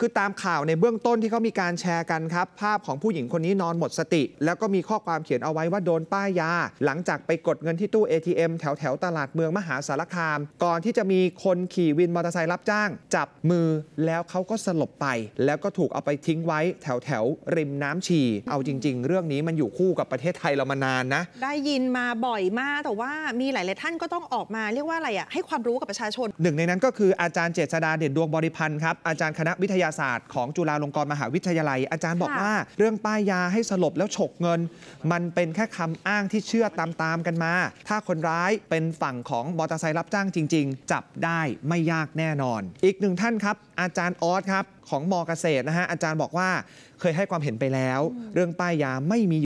คือตามข่าวในเบื้องต้นที่เขามีการแชร์กันครับ ภาพของผู้หญิงคนนี้นอนหมดสติ แล้วก็มีข้อความเขียนเอาไว้ว่าโดนป้ายยาหลังจากไปกดเงินที่ตู้ ATM แถวแถวตลาดเมืองมหาสารคาม ก่อนที่จะมีคนขี่วินมอเตอร์ไซค์รับจ้าง จับมือแล้วเขาก็สลบไป แล้วก็ถูกเอาไปทิ้งไว้แถวแถวริมน้ำฉีเอาจริง ๆ เรื่องนี้มันอยู่คู่กับประเทศไทยเรามานานนะ ได้ยินมาบ่อยมากแต่ว่ามีหลาย ๆ ท่านก็ต้องออกมาเรียกว่าอะไรอะให้ความรู้กับประชาชนหนึ่งในนั้นก็คืออาจารย์เจษดาเด่นดวงบริพันธ์ครับอาจารย์คณะวิทยาาศาสตร์ของจุฬาลงกรณ์มหาวิทยาลัย อาจารย์บอกว่าเรื่องป้ายยาให้สลบแล้วฉกเงิน มันเป็นแค่คำอ้างที่เชื่อตามๆกันมา ถ้าคนร้ายเป็นฝั่งของมอเตอร์ไซค์รับจ้างจริง ๆ จับได้ไม่ยากแน่นอน อีกหนึ่งท่านครับอาจารย์ออสครับ ของมอเกษตรนะฮะอาจารย์บอกว่าเคยให้ความเห็นไปแล้วเรื่องป้ายยาไม่มี